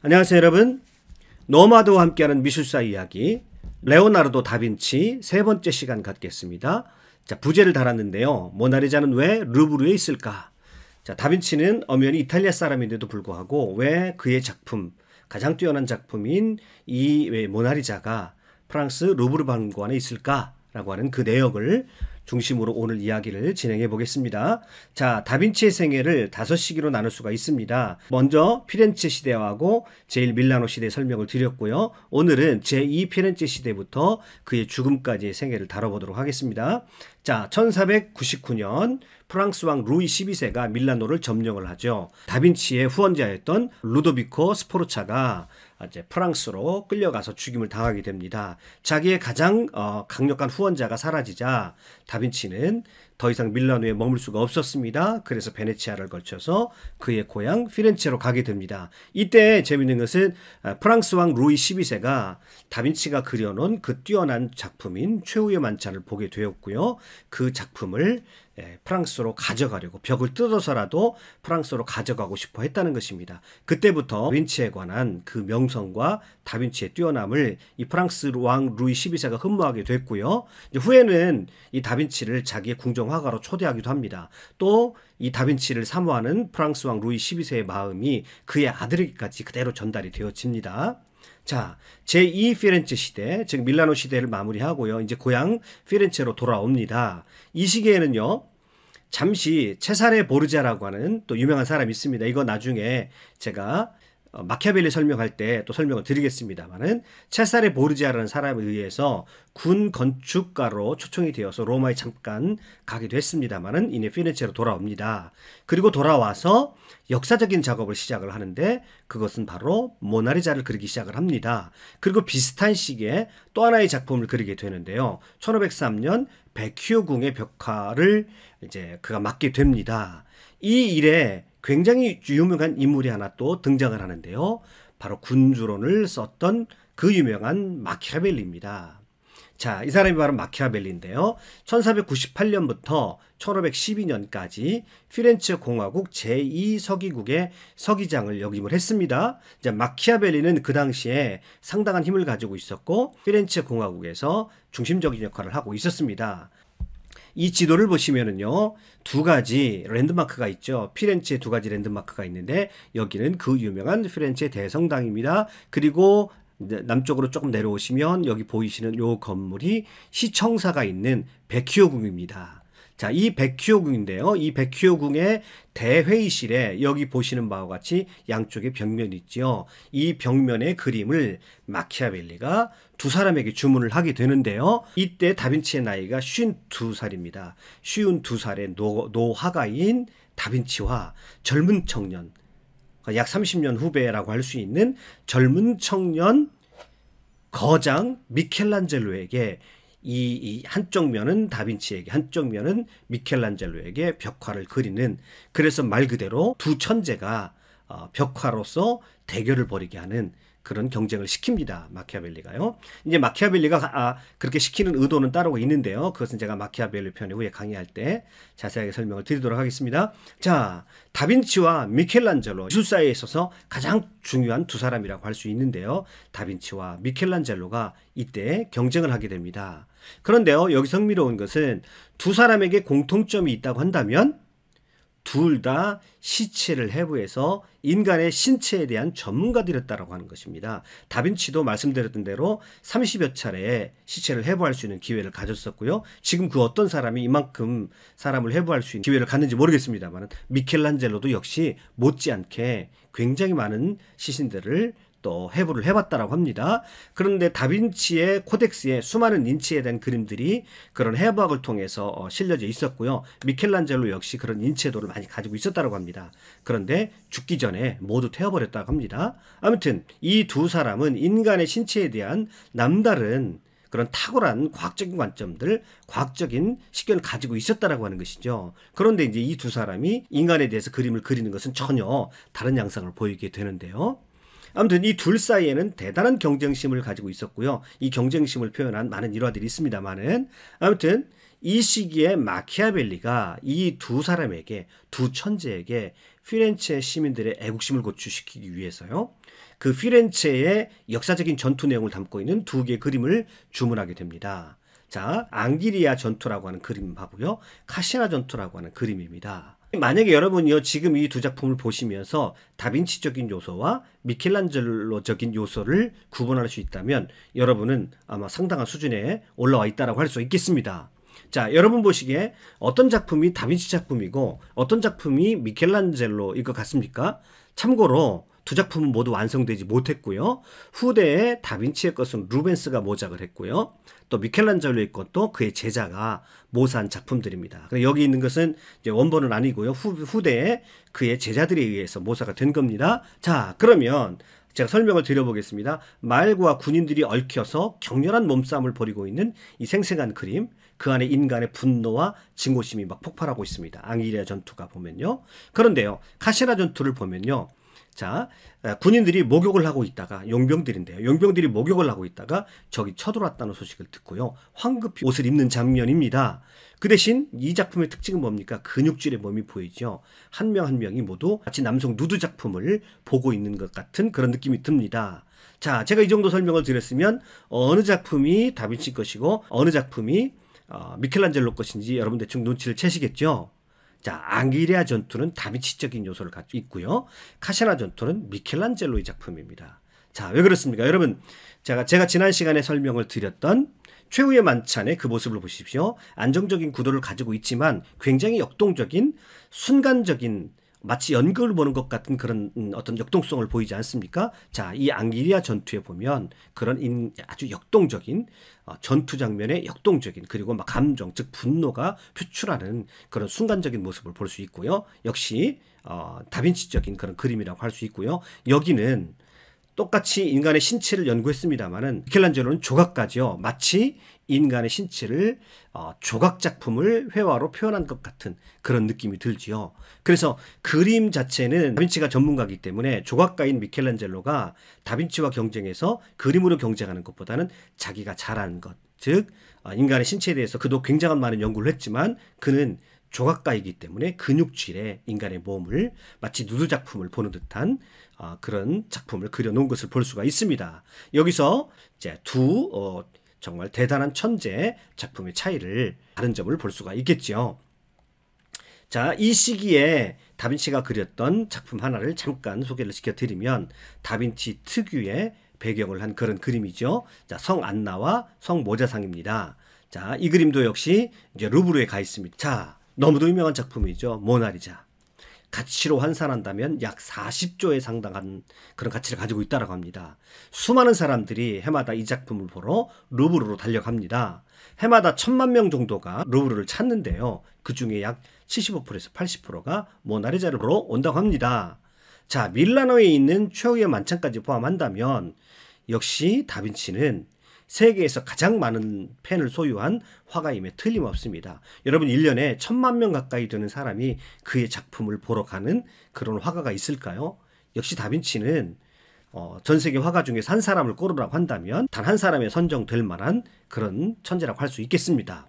안녕하세요 여러분 노마드와 함께하는 미술사 이야기 레오나르도 다빈치 세 번째 시간 갖겠습니다 자 부제를 달았는데요 모나리자는 왜 루브르에 있을까 자 다빈치는 엄연히 이탈리아 사람인데도 불구하고 왜 그의 작품 가장 뛰어난 작품인 이 모나리자가 프랑스 루브르 박물관에 있을까라고 하는 그 내역을 중심으로 오늘 이야기를 진행해 보겠습니다. 자, 다빈치의 생애를 다섯 시기로 나눌 수가 있습니다. 먼저 피렌체 시대하고 제일 밀라노 시대 설명을 드렸고요. 오늘은 제2 피렌체 시대부터 그의 죽음까지의 생애를 다뤄보도록 하겠습니다. 자, 1499년 프랑스 왕 루이 12세가 밀라노를 점령을 하죠. 다빈치의 후원자였던 루도비코 스포르차가 이제 프랑스로 끌려가서 죽임을 당하게 됩니다. 자기의 가장 어, 강력한 후원자가 사라지자 다빈치는 더 이상 밀라노에 머물 수가 없었습니다. 그래서 베네치아를 걸쳐서 그의 고향 피렌체로 가게 됩니다. 이때 재밌는 것은 아, 프랑스 왕 루이 12세가 다빈치가 그려놓은 그 뛰어난 작품인 최후의 만찬을 보게 되었고요. 그 작품을 프랑스로 가져가려고 벽을 뜯어서라도 프랑스로 가져가고 싶어 했다는 것입니다. 그때부터 빈치에 관한 그 명성과 다빈치의 뛰어남을 이 프랑스 왕 루이 12세가 흠모하게 됐고요. 후에는 이 다빈치를 자기의 궁정 화가로 초대하기도 합니다. 또 이 다빈치를 사모하는 프랑스 왕 루이 12세의 마음이 그의 아들에게까지 그대로 전달이 되어집니다. 자, 제2 피렌체 시대, 즉 밀라노 시대를 마무리하고요. 이제 고향 피렌체로 돌아옵니다. 이 시기에는요. 잠시 체사레 보르자라고 하는 또 유명한 사람이 있습니다. 이거 나중에 제가 어, 마키아벨리 설명할 때 또 설명을 드리겠습니다만은 체사레 보르지아라는 사람에 의해서 군 건축가로 초청이 되어서 로마에 잠깐 가기도 했습니다만은 이내 피네체로 돌아옵니다. 그리고 돌아와서 역사적인 작업을 시작을 하는데 그것은 바로 모나리자를 그리기 시작을 합니다. 그리고 비슷한 시기에 또 하나의 작품을 그리게 되는데요. 1503년 베큐궁의 벽화를 이제 그가 맡게 됩니다. 이 일에 굉장히 유명한 인물이 하나 또 등장을 하는데요. 바로 군주론을 썼던 그 유명한 마키아벨리입니다. 자, 이 사람이 바로 마키아벨리인데요. 1498년부터 1512년까지 피렌체 공화국 제2서기국의 서기장을 역임을 했습니다. 이제 마키아벨리는 그 당시에 상당한 힘을 가지고 있었고 피렌체 공화국에서 중심적인 역할을 하고 있었습니다. 이 지도를 보시면은요, 두 가지 랜드마크가 있죠. 피렌체 두 가지 랜드마크가 있는데, 여기는 그 유명한 피렌체 대성당입니다. 그리고 네, 남쪽으로 조금 내려오시면 여기 보이시는 요 건물이 시청사가 있는 베키오궁입니다. 자, 이 백효궁인데요. 이 백효궁의 대회의실에 여기 보시는 바와 같이 양쪽에 벽면이 있죠이 벽면의 그림을 마키아벨리가 두 사람에게 주문을 하게 되는데요. 이때 다빈치의 나이가 52살입니다. 52살의 노, 노화가인 다빈치와 젊은 청년, 그러니까 약 30년 후배라고 할 수 있는 젊은 청년 거장 미켈란젤로에게 이, 이 한쪽 면은 다빈치에게 한쪽 면은 미켈란젤로에게 벽화를 그리는 그래서 말 그대로 두 천재가 어, 벽화로서 대결을 벌이게 하는 그런 경쟁을 시킵니다. 마키아벨리가요. 이제 마키아벨리가 아, 그렇게 시키는 의도는 따로 있는데요. 그것은 제가 마키아벨리 편에 후에 강의할 때 자세하게 설명을 드리도록 하겠습니다. 자, 다빈치와 미켈란젤로 기술사에 있어서 가장 중요한 두 사람이라고 할 수 있는데요. 다빈치와 미켈란젤로가 이때 경쟁을 하게 됩니다. 그런데요, 여기서 흥미로운 것은 두 사람에게 공통점이 있다고 한다면 둘 다 시체를 해부해서 인간의 신체에 대한 전문가들이었다라고 하는 것입니다. 다빈치도 말씀드렸던 대로 30여 차례 시체를 해부할 수 있는 기회를 가졌었고요. 지금 그 어떤 사람이 이만큼 사람을 해부할 수 있는 기회를 갖는지 모르겠습니다만 미켈란젤로도 역시 못지않게 굉장히 많은 시신들을 또 해부를 해봤다라고 합니다. 그런데 다빈치의 코덱스에 수많은 인체에 대한 그림들이 그런 해부학을 통해서 어, 실려져 있었고요. 미켈란젤로 역시 그런 인체도를 많이 가지고 있었다고 합니다. 그런데 죽기 전에 모두 태워버렸다고 합니다. 아무튼 이 두 사람은 인간의 신체에 대한 남다른 그런 탁월한 과학적인 관점들, 과학적인 식견을 가지고 있었다라고 하는 것이죠. 그런데 이제 이 두 사람이 인간에 대해서 그림을 그리는 것은 전혀 다른 양상을 보이게 되는데요. 아무튼 이 둘 사이에는 대단한 경쟁심을 가지고 있었고요. 이 경쟁심을 표현한 많은 일화들이 있습니다만은 아무튼 이 시기에 마키아벨리가 이 두 사람에게 두 천재에게 피렌체 시민들의 애국심을 고취시키기 위해서요. 그 피렌체의 역사적인 전투 내용을 담고 있는 두 개의 그림을 주문하게 됩니다. 자, 앙기리아 전투라고 하는 그림 하고요. 카시나 전투라고 하는 그림입니다. 만약에 여러분이요 지금 이 두 작품을 보시면서 다빈치적인 요소와 미켈란젤로적인 요소를 구분할 수 있다면 여러분은 아마 상당한 수준에 올라와 있다라고 할 수 있겠습니다. 자, 여러분 보시기에 어떤 작품이 다빈치 작품이고 어떤 작품이 미켈란젤로일 것 같습니까? 참고로 두 작품은 모두 완성되지 못했고요. 후대에 다빈치의 것은 루벤스가 모작을 했고요. 또 미켈란젤로의 것도 그의 제자가 모사한 작품들입니다. 여기 있는 것은 원본은 아니고요. 후, 후대에 그의 제자들에 의해서 모사가 된 겁니다. 자, 그러면 제가 설명을 드려보겠습니다. 말과 군인들이 얽혀서 격렬한 몸싸움을 벌이고 있는 이 생생한 그림, 그 안에 인간의 분노와 증오심이 막 폭발하고 있습니다. 앙이리아 전투가 보면요. 그런데요, 카시라 전투를 보면요, 자, 군인들이 목욕을 하고 있다가 용병들인데요. 용병들이 목욕을 하고 있다가 적이 쳐들어왔다는 소식을 듣고요. 황급히 옷을 입는 장면입니다. 그 대신 이 작품의 특징은 뭡니까? 근육질의 몸이 보이죠. 한 명한 한 명이 모두 마치 남성 누드 작품을 보고 있는 것 같은 그런 느낌이 듭니다. 자, 제가 이 정도 설명을 드렸으면 어느 작품이 다빈치 것이고 어느 작품이 어, 미켈란젤로 것인지 여러분 대충 눈치를 채시겠죠. 자, 앙기리아 전투는 다비치적인 요소를 갖고 있고요. 카시나 전투는 미켈란젤로의 작품입니다. 자, 왜 그렇습니까? 여러분, 제가, 제가 지난 시간에 설명을 드렸던 최후의 만찬의 그 모습을 보십시오. 안정적인 구도를 가지고 있지만 굉장히 역동적인 순간적인 마치 연극을 보는 것 같은 그런 음, 어떤 역동성을 보이지 않습니까? 자, 이 앙기리아 전투에 보면 그런 인, 아주 역동적인 어, 전투 장면의 역동적인 그리고 막 감정 즉 분노가 표출하는 그런 순간적인 모습을 볼 수 있고요. 역시 어, 다빈치적인 그런 그림이라고 할 수 있고요. 여기는 똑같이 인간의 신체를 연구했습니다만은 미켈란젤로는 조각까지요. 마치 인간의 신체를 어, 조각 작품을 회화로 표현한 것 같은 그런 느낌이 들지요. 그래서 그림 자체는 다빈치가 전문가이기 때문에 조각가인 미켈란젤로가 다빈치와 경쟁해서 그림으로 경쟁하는 것보다는 자기가 잘한 것, 즉 어, 인간의 신체에 대해서 그도 굉장한 많은 연구를 했지만 그는 조각가이기 때문에 근육질의 인간의 몸을 마치 누드 작품을 보는 듯한 어, 그런 작품을 그려놓은 것을 볼 수가 있습니다. 여기서 이제 두 어, 정말 대단한 천재 작품의 차이를 다른 점을 볼 수가 있겠죠 자, 이 시기에 다빈치가 그렸던 작품 하나를 잠깐 소개를 시켜드리면 다빈치 특유의 배경을 한 그런 그림이죠. 자, 성 안나와 성 모자상입니다. 자, 이 그림도 역시 이제 루브르에 가 있습니다. 자, 너무도 유명한 작품이죠. 모나리자. 가치로 환산한다면 약 40조에 상당한 그런 가치를 가지고 있다라고 합니다. 수많은 사람들이 해마다 이 작품을 보러 루브르로 달려갑니다. 해마다 천만 명 정도가 루브르를 찾는데요. 그 중에 약 75%에서 80%가 모나리자를 보러 온다고 합니다. 자, 밀라노에 있는 최후의 만찬까지 포함한다면 역시 다빈치는 세계에서 가장 많은 팬을 소유한 화가임에 틀림없습니다. 여러분 1년에 천만 명 가까이 되는 사람이 그의 작품을 보러 가는 그런 화가가 있을까요? 역시 다빈치는 어, 전 세계 화가 중에 산 사람을 꼬르라고 한다면 단 한사람의 선정될 만한 그런 천재라고 할 수 있겠습니다.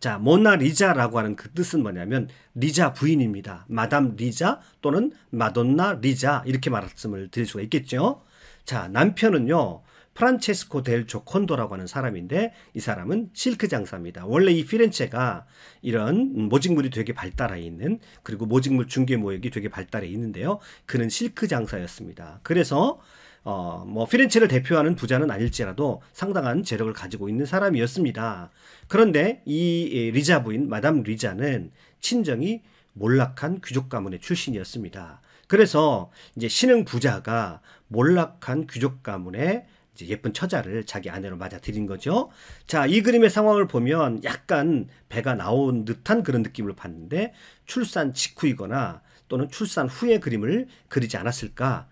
자, 모나리자라고 하는 그 뜻은 뭐냐면 리자 부인입니다. 마담 리자 또는 마돈나 리자 이렇게 말씀을 드릴 수가 있겠죠. 자, 남편은요. 프란체스코 델 조콘도라고 하는 사람인데 이 사람은 실크 장사입니다. 원래 이 피렌체가 이런 모직물이 되게 발달해 있는 그리고 모직물 중개 모역이 되게 발달해 있는데요. 그는 실크 장사였습니다. 그래서 어, 뭐 피렌체를 대표하는 부자는 아닐지라도 상당한 재력을 가지고 있는 사람이었습니다. 그런데 이 리자 부인 마담 리자는 친정이 몰락한 귀족 가문의 출신이었습니다. 그래서 이제 신흥 부자가 몰락한 귀족 가문의 예쁜 처자를 자기 아내로 맞아들인 거죠. 자, 이 그림의 상황을 보면 약간 배가 나온 듯한 그런 느낌을 받는데 출산 직후이거나 또는 출산 후의 그림을 그리지 않았을까?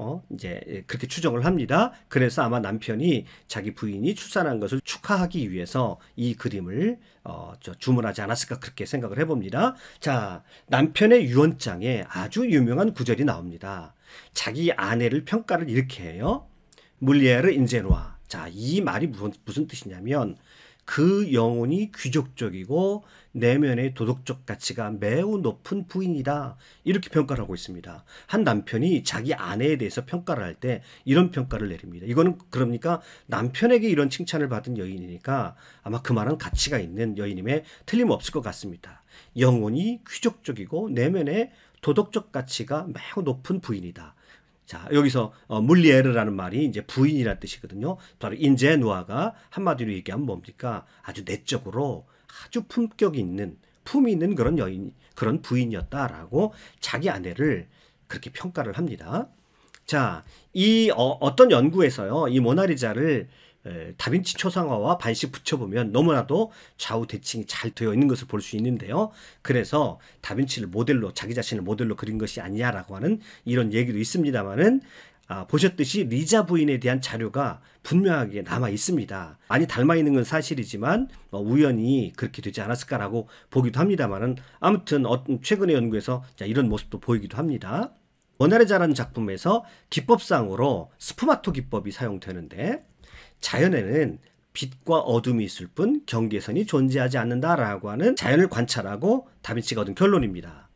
어, 이제 그렇게 추정을 합니다. 그래서 아마 남편이 자기 부인이 출산한 것을 축하하기 위해서 이 그림을 어, 주문하지 않았을까 그렇게 생각을 해봅니다. 자, 남편의 유언장에 아주 유명한 구절이 나옵니다. 자기 아내를 평가를 이렇게 해요. 물리에르 인제노아. 자, 이 말이 무슨, 무슨 뜻이냐면 그 영혼이 귀족적이고 내면의 도덕적 가치가 매우 높은 부인이다. 이렇게 평가를 하고 있습니다. 한 남편이 자기 아내에 대해서 평가를 할 때 이런 평가를 내립니다. 이거는 그러니까 남편에게 이런 칭찬을 받은 여인이니까 아마 그 말은 가치가 있는 여인임에 틀림없을 것 같습니다. 영혼이 귀족적이고 내면의 도덕적 가치가 매우 높은 부인이다. 자, 여기서 어, 물리에르라는 말이 이제 부인이라는 뜻이거든요. 바로 인제누아가 한마디로 얘기하면 뭡니까? 아주 내적으로 아주 품격이 있는 품이 있는 그런 여인, 그런 부인이었다라고 자기 아내를 그렇게 평가를 합니다. 자, 이 어, 떤 연구에서요, 이 모나리자를 다빈치 초상화와 반씩 붙여보면 너무나도 좌우 대칭이 잘 되어 있는 것을 볼 수 있는데요. 그래서 다빈치를 모델로 자기 자신을 모델로 그린 것이 아니냐라고 하는 이런 얘기도 있습니다만은 아, 보셨듯이 리자 부인에 대한 자료가 분명하게 남아 있습니다. 많이 닮아 있는 건 사실이지만 어, 우연히 그렇게 되지 않았을까라고 보기도 합니다만은 아무튼 어, 최근의 연구에서 이런 모습도 보이기도 합니다. 원활의 자라는 작품에서 기법상으로 스푸마토 기법이 사용되는데 자연에는 빛과 어둠이 있을 뿐 경계선이 존재하지 않는다라고 하는 자연을 관찰하고 다빈치가 얻은 결론입니다.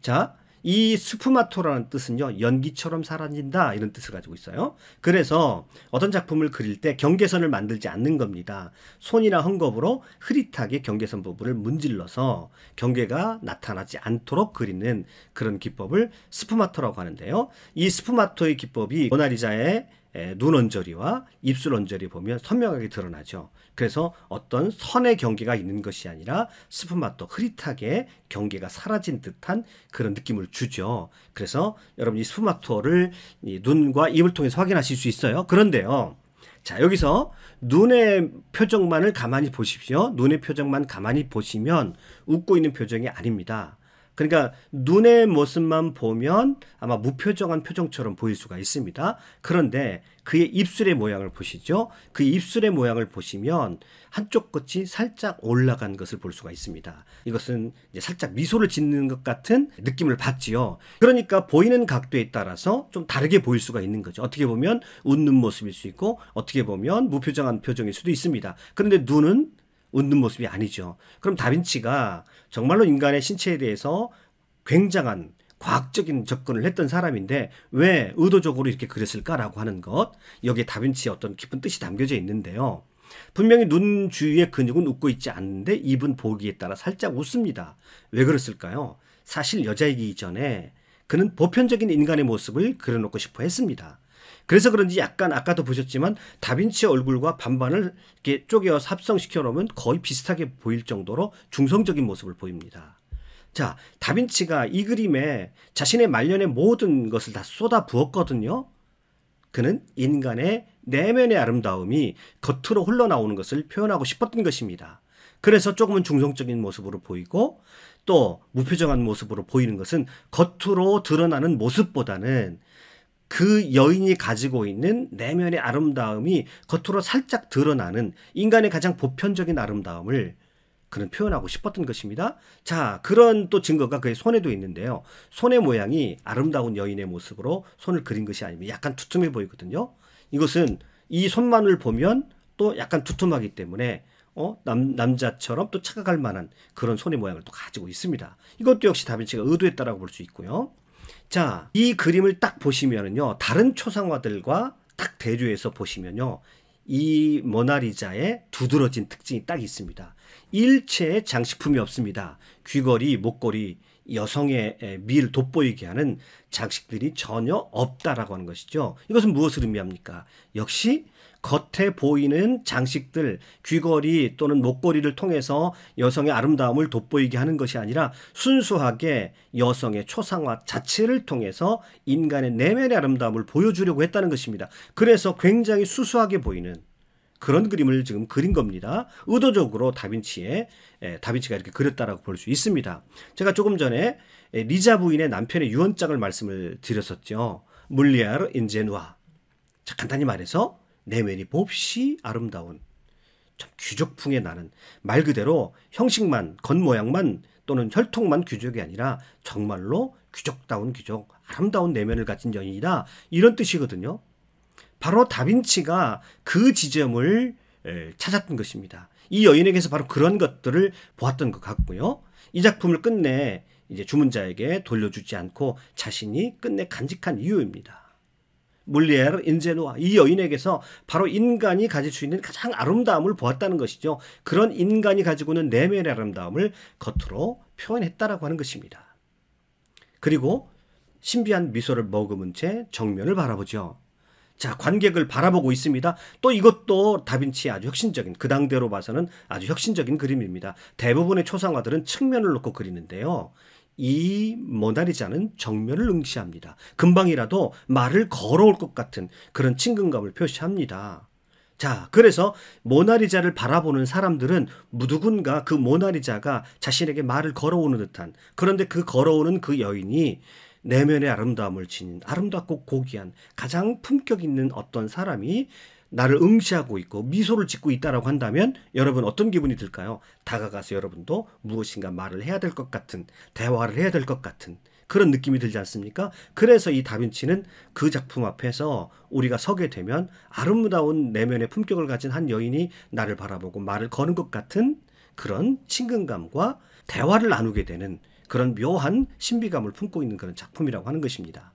자, 이 스푸마토라는 뜻은요, 연기처럼 사라진다 이런 뜻을 가지고 있어요. 그래서 어떤 작품을 그릴 때 경계선을 만들지 않는 겁니다. 손이나 헝겊으로 흐릿하게 경계선 부분을 문질러서 경계가 나타나지 않도록 그리는 그런 기법을 스푸마토라고 하는데요. 이 스푸마토의 기법이 모나리자의 눈 언저리와 입술 언저리 보면 선명하게 드러나죠. 그래서 어떤 선의 경계가 있는 것이 아니라 스푼 맛도 흐릿하게 경계가 사라진 듯한 그런 느낌을 주죠. 그래서 여러분 이스푼마토를 눈과 입을 통해서 확인하실 수 있어요. 그런데요. 자, 여기서 눈의 표정만을 가만히 보십시오. 눈의 표정만 가만히 보시면 웃고 있는 표정이 아닙니다. 그러니까 눈의 모습만 보면 아마 무표정한 표정처럼 보일 수가 있습니다. 그런데 그의 입술의 모양을 보시죠. 그 입술의 모양을 보시면 한쪽 끝이 살짝 올라간 것을 볼 수가 있습니다. 이것은 살짝 미소를 짓는 것 같은 느낌을 받지요. 그러니까 보이는 각도에 따라서 좀 다르게 보일 수가 있는 거죠. 어떻게 보면 웃는 모습일 수 있고 어떻게 보면 무표정한 표정일 수도 있습니다. 그런데 눈은 웃는 모습이 아니죠. 그럼 다빈치가 정말로 인간의 신체에 대해서 굉장한 과학적인 접근을 했던 사람인데 왜 의도적으로 이렇게 그렸을까라고 하는 것 여기에 다빈치의 어떤 깊은 뜻이 담겨져 있는데요. 분명히 눈 주위의 근육은 웃고 있지 않는데 입은 보기에 따라 살짝 웃습니다. 왜 그랬을까요? 사실 여자이기 이전에 그는 보편적인 인간의 모습을 그려놓고 싶어 했습니다. 그래서 그런지 약간 아까도 보셨지만 다빈치 의 얼굴과 반반을 이렇게 쪼개어서 합성시켜 놓으면 거의 비슷하게 보일 정도로 중성적인 모습을 보입니다. 자, 다빈치가 이 그림에 자신의 말년의 모든 것을 다 쏟아 부었거든요. 그는 인간의 내면의 아름다움이 겉으로 흘러나오는 것을 표현하고 싶었던 것입니다. 그래서 조금은 중성적인 모습으로 보이고 또 무표정한 모습으로 보이는 것은 겉으로 드러나는 모습보다는 그 여인이 가지고 있는 내면의 아름다움이 겉으로 살짝 드러나는 인간의 가장 보편적인 아름다움을 그는 표현하고 싶었던 것입니다. 자, 그런 또 증거가 그의 손에도 있는데요. 손의 모양이 아름다운 여인의 모습으로 손을 그린 것이 아니면 약간 두툼해 보이거든요. 이것은 이 손만을 보면 또 약간 두툼하기 때문에 어? 남, 남자처럼 또 착각할 만한 그런 손의 모양을 또 가지고 있습니다. 이것도 역시 다빈치가 의도했다라고 볼 수 있고요. 자, 이 그림을 딱 보시면은요. 다른 초상화들과 딱 대조해서 보시면요. 이 모나리자의 두드러진 특징이 딱 있습니다. 일체의 장식품이 없습니다. 귀걸이, 목걸이, 여성의 미를 돋보이게 하는 장식들이 전혀 없다라고 하는 것이죠. 이것은 무엇을 의미합니까? 역시 겉에 보이는 장식들, 귀걸이 또는 목걸이를 통해서 여성의 아름다움을 돋보이게 하는 것이 아니라 순수하게 여성의 초상화 자체를 통해서 인간의 내면의 아름다움을 보여주려고 했다는 것입니다. 그래서 굉장히 수수하게 보이는 그런 그림을 지금 그린 겁니다. 의도적으로 다빈치의 다빈치가 이렇게 그렸다라고 볼 수 있습니다. 제가 조금 전에 리자 부인의 남편의 유언장을 말씀을 드렸었죠. 물리아르 인제누아. 간단히 말해서 내면이 몹시 아름다운 참 귀족풍에 나는 말 그대로 형식만 겉모양만 또는 혈통만 귀족이 아니라 정말로 귀족다운 귀족 아름다운 내면을 가진 여인이다 이런 뜻이거든요. 바로 다빈치가 그 지점을 찾았던 것입니다. 이 여인에게서 바로 그런 것들을 보았던 것 같고요. 이 작품을 끝내 이제 주문자에게 돌려주지 않고 자신이 끝내 간직한 이유입니다. 물리에르 인제누아 이 여인에게서 바로 인간이 가질 수 있는 가장 아름다움을 보았다는 것이죠. 그런 인간이 가지고 있는 내면의 아름다움을 겉으로 표현했다라고 하는 것입니다. 그리고 신비한 미소를 머금은 채 정면을 바라보죠. 자, 관객을 바라보고 있습니다. 또 이것도 다빈치의 아주 혁신적인, 그 당대로 봐서는 아주 혁신적인 그림입니다. 대부분의 초상화들은 측면을 놓고 그리는데요. 이 모나리자는 정면을 응시합니다. 금방이라도 말을 걸어올 것 같은 그런 친근감을 표시합니다. 자, 그래서 모나리자를 바라보는 사람들은 누군가 그 모나리자가 자신에게 말을 걸어오는 듯한 그런데 그 걸어오는 그 여인이 내면의 아름다움을 지닌 아름답고 고귀한 가장 품격 있는 어떤 사람이 나를 응시하고 있고 미소를 짓고 있다라고 한다면 여러분 어떤 기분이 들까요? 다가가서 여러분도 무엇인가 말을 해야 될 것 같은 대화를 해야 될 것 같은 그런 느낌이 들지 않습니까? 그래서 이 다빈치는 그 작품 앞에서 우리가 서게 되면 아름다운 내면의 품격을 가진 한 여인이 나를 바라보고 말을 거는 것 같은 그런 친근감과 대화를 나누게 되는 그런 묘한 신비감을 품고 있는 그런 작품이라고 하는 것입니다.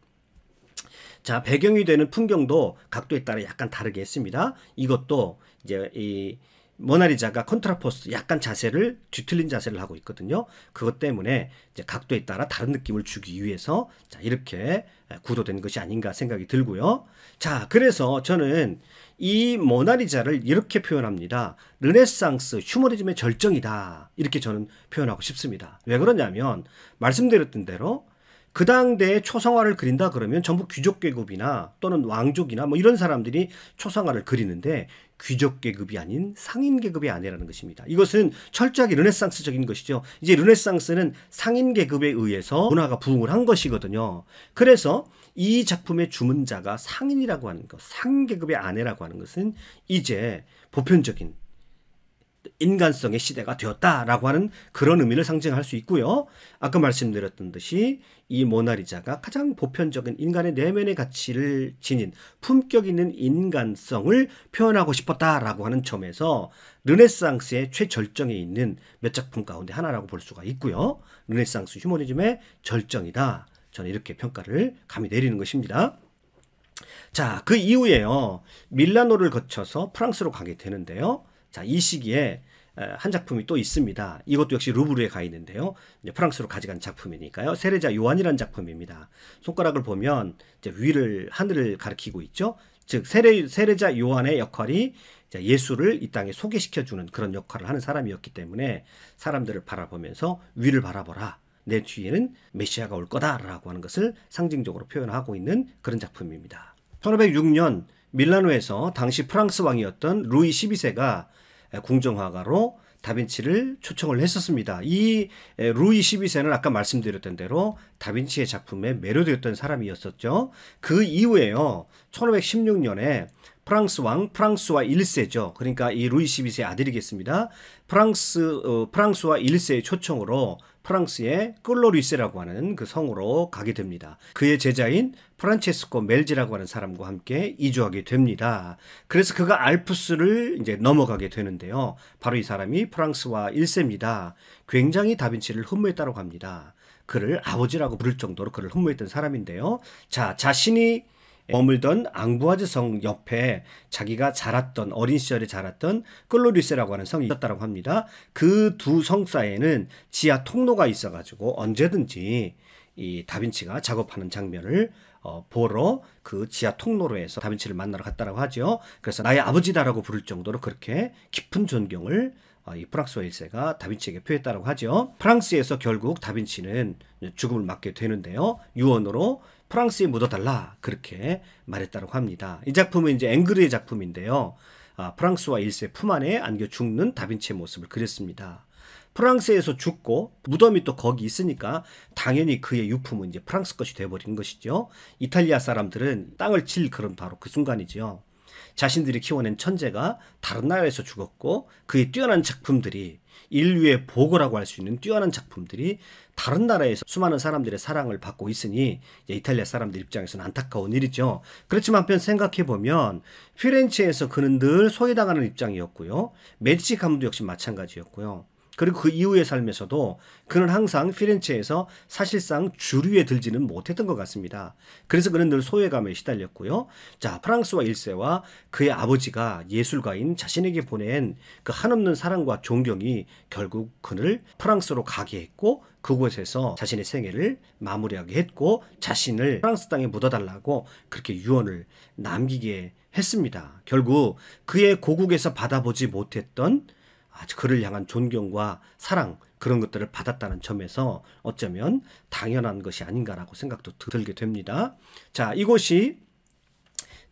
자, 배경이 되는 풍경도 각도에 따라 약간 다르게 했습니다. 이것도 이제 이 모나리자가 컨트라포스 약간 자세를 뒤틀린 자세를 하고 있거든요. 그것 때문에 이제 각도에 따라 다른 느낌을 주기 위해서 자, 이렇게 구도된 것이 아닌가 생각이 들고요. 자, 그래서 저는 이 모나리자를 이렇게 표현합니다. 르네상스 휴머니즘의 절정이다. 이렇게 저는 표현하고 싶습니다. 왜 그러냐면 말씀드렸던 대로 그 당대의 초상화를 그린다 그러면 전부 귀족 계급이나 또는 왕족이나 뭐 이런 사람들이 초상화를 그리는데 귀족 계급이 아닌 상인 계급의 아내라는 것입니다. 이것은 철저하게 르네상스적인 것이죠. 이제 르네상스는 상인 계급에 의해서 문화가 부흥을 한 것이거든요. 그래서 이 작품의 주문자가 상인이라고 하는 것, 상 계급의 아내라고 하는 것은 이제 보편적인 인간성의 시대가 되었다라고 하는 그런 의미를 상징할 수 있고요. 아까 말씀드렸던 듯이 이 모나리자가 가장 보편적인 인간의 내면의 가치를 지닌 품격 있는 인간성을 표현하고 싶었다라고 하는 점에서 르네상스의 최절정에 있는 몇 작품 가운데 하나라고 볼 수가 있고요. 르네상스 휴머니즘의 절정이다. 저는 이렇게 평가를 감히 내리는 것입니다. 자, 그 이후에요. 밀라노를 거쳐서 프랑스로 가게 되는데요. 자, 이 시기에 한 작품이 또 있습니다. 이것도 역시 루브르에 가 있는데요. 프랑스로 가져간 작품이니까요. 세례자 요한이란 작품입니다. 손가락을 보면 위를 하늘을 가리키고 있죠. 즉세례 세레자 요한의 역할이 예수를 이 땅에 소개시켜 주는 그런 역할을 하는 사람이었기 때문에 사람들을 바라보면서 위를 바라보라. 내 뒤에는 메시아가 올 거다라고 하는 것을 상징적으로 표현하고 있는 그런 작품입니다. 1506년 밀라노에서 당시 프랑스 왕이었던 루이 12세가 궁정화가로 다빈치를 초청을 했었습니다. 이 루이 12세는 아까 말씀드렸던 대로 다빈치의 작품에 매료되었던 사람이었었죠. 그 이후에요. 1516년에 프랑스 왕 프랑스와 1세죠. 그러니까 이 루이 12세 아들이겠습니다. 프랑스 어, 프랑스와 1세의 초청으로 프랑스의 끌로리세라고 하는 그 성으로 가게 됩니다. 그의 제자인 프란체스코 멜지라고 하는 사람과 함께 이주하게 됩니다. 그래서 그가 알프스를 이제 넘어가게 되는데요. 바로 이 사람이 프랑스와 1세입니다. 굉장히 다빈치를 흠모했다고 합니다. 그를 아버지라고 부를 정도로 그를 흠모했던 사람인데요. 자, 자신이 예. 머물던 앙부아즈 성 옆에 자기가 자랐던 어린 시절에 자랐던 끌로리세라고 하는 성이 있었다고 합니다. 그 두 성 사이에는 지하 통로가 있어가지고 언제든지 이 다빈치가 작업하는 장면을 어, 보러 그 지하 통로로에서 다빈치를 만나러 갔다라고 하죠. 그래서 나의 아버지다라고 부를 정도로 그렇게 깊은 존경을 어, 이 프랑스와 일세가 다빈치에게 표했다라고 하죠. 프랑스에서 결국 다빈치는 죽음을 맞게 되는데요. 유언으로 프랑스에 묻어달라 그렇게 말했다고 라 합니다. 이 작품은 이제 앵그르의 작품인데요. 아, 프랑스와 일세 품 안에 안겨 죽는 다빈치의 모습을 그렸습니다. 프랑스에서 죽고 무덤이 또 거기 있으니까 당연히 그의 유품은 이제 프랑스 것이 돼버린 것이죠. 이탈리아 사람들은 땅을 칠 그런 바로 그순간이죠 자신들이 키워낸 천재가 다른 나라에서 죽었고 그의 뛰어난 작품들이 인류의 보고라고 할 수 있는 뛰어난 작품들이 다른 나라에서 수많은 사람들의 사랑을 받고 있으니 이탈리아 사람들 입장에서는 안타까운 일이죠. 그렇지만 한편 생각해보면 피렌체에서 그는 늘 소외당하는 입장이었고요. 메디치 가문도 역시 마찬가지였고요. 그리고 그 이후의 삶에서도 그는 항상 피렌체에서 사실상 주류에 들지는 못했던 것 같습니다. 그래서 그는 늘 소외감에 시달렸고요. 자, 프랑스와 일세와 그의 아버지가 예술가인 자신에게 보낸 그 한없는 사랑과 존경이 결국 그를 프랑스로 가게 했고 그곳에서 자신의 생애를 마무리하게 했고 자신을 프랑스 땅에 묻어달라고 그렇게 유언을 남기게 했습니다. 결국 그의 고국에서 받아보지 못했던 아주 그를 향한 존경과 사랑 그런 것들을 받았다는 점에서 어쩌면 당연한 것이 아닌가라고 생각도 들게 됩니다. 자, 이곳이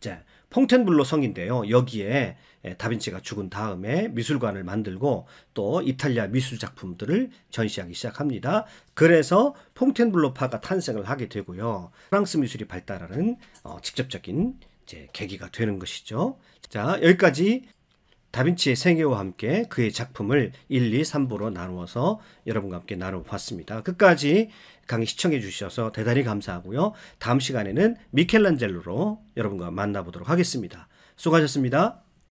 자, 퐁텐블로 성인데요. 여기에 다빈치가 죽은 다음에 미술관을 만들고 또 이탈리아 미술 작품들을 전시하기 시작합니다. 그래서 퐁텐블로파가 탄생을 하게 되고요. 프랑스 미술이 발달하는 어, 직접적인 계기가 되는 것이죠. 자, 여기까지 다빈치의 생애와 함께 그의 작품을 1, 2, 3부로 나누어서 여러분과 함께 나눠봤습니다. 끝까지 강의 시청해 주셔서 대단히 감사하고요. 다음 시간에는 미켈란젤로로 여러분과 만나보도록 하겠습니다. 수고하셨습니다.